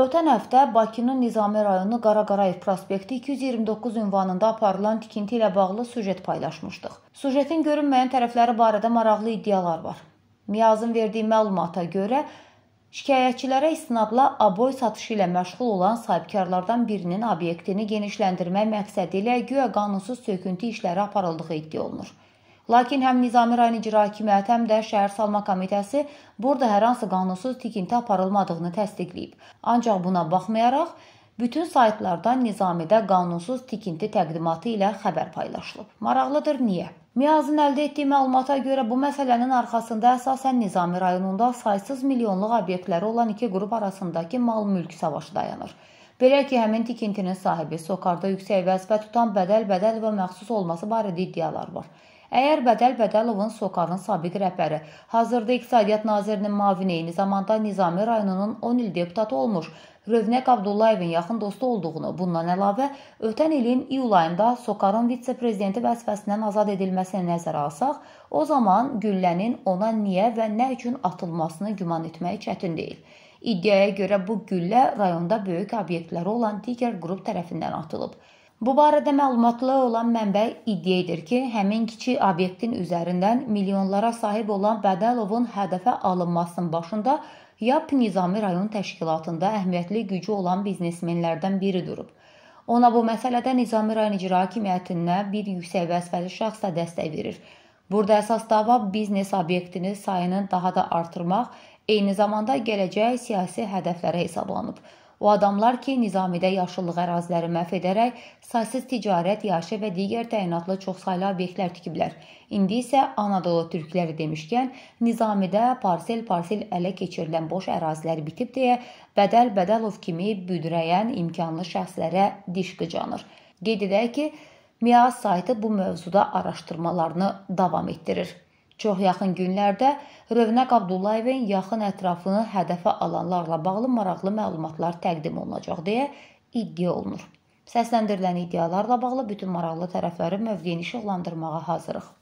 Ötən həftə Bakının Nizami rayonu Qaraqarayev prospekti 229 ünvanında aparılan tikinti ilə bağlı süjet paylaşmışdıq. Süjetin görünməyən tərəfləri barədə maraqlı iddialar var. Miyazın verdiyi məlumata görə Şikayətçilərə istinadla aboy satışı ilə məşğul olan sahibkarlardan birinin obyektini genişləndirmək məqsədi ilə guya qanunsuz söküntü işləri aparıldığı iddia olunur. Lakin həm Nizami rayon icra hakimiyyəti, həm də şəhər salma komitəsi burada hər hansı qanunsuz tikinti aparılmadığını təsdiqləyib. Ancaq buna baxmayaraq bütün saytlardan Nizamidə qanunsuz tikinti təqdimatı ilə xəbər paylaşılıb. Maraqlıdır niyə? Miyazın əldə etdiyi məlumata görə bu məsələnin arxasında əsasən Nizami rayonunda saysız milyonluq obyektləri olan iki qrup arasındakı mal-mülk savaşı dayanır. Belə ki, həmin tikintinin sahibi Sokarda yüksək vəzifə tutan bədəl-bədəl və məxsus olması barədə iddialar var. Əgər Bədəl Bədəlovun Sokağın sabiq rəhbəri, hazırda İqtisadiyyat Nazirinin mavini, eyni zamanda Nizami rayonunun 10 il deputatı olmuş Rövnək Abdullayevin yaxın dostu olduğunu, bundan əlavə ötən ilin iyul ayında Sokarın vitse-prezidenti vəzifəsindən azad edilməsini nəzərə alsaq, o zaman güllənin ona niyə və nə üçün atılmasını güman etmək çətin deyil. İddiaya görə bu güllə rayonda böyük obyektləri olan digər qrup tərəfindən atılıb. Bu barədə məlumatlı olan mənbə iddia edir ki, həmin kiçik obyektin üzərindən milyonlara sahib olan Bədəlovun hədəfə alınmasının başında YAP Nizami rayon təşkilatında əhəmiyyətli gücü olan biznesmenlərdən biri durub. Ona bu məsələdə Nizami rayon icra hakimiyyətinə bir yüksək vəzifəli şəxs də dəstək verir. Burada əsas dava biznes obyektinin sayını daha da artırmaq, eyni zamanda gələcək siyasi hədəflərə hesablanıb. O adamlar ki, nizamidə yaşıllıq əraziləri məhv edərək saysız ticarət, yaşa və digər təyinatlı çoxsaylı obyektlər tikiblər. İndi isə Anadolu türkləri demişkən, nizamidə parsel-parsel ələ keçirilən boş ərazilər bitib deyə Bədəl-Bədəlov kimi büdrəyən imkanlı şəxslərə diş qıcanır. Qeyd edək ki, MİAS saytı bu mövzuda araşdırmalarını davam etdirir. Çox yaxın günlərdə Rövnəq Abdullayevin yaxın ətrafını hədəfə alanlarla bağlı maraqlı məlumatlar təqdim olunacaq deyə iddia olunur. Səsləndirilən iddialarla bağlı bütün maraqlı tərəfləri mövqeyini işıqlandırmağa hazırıq.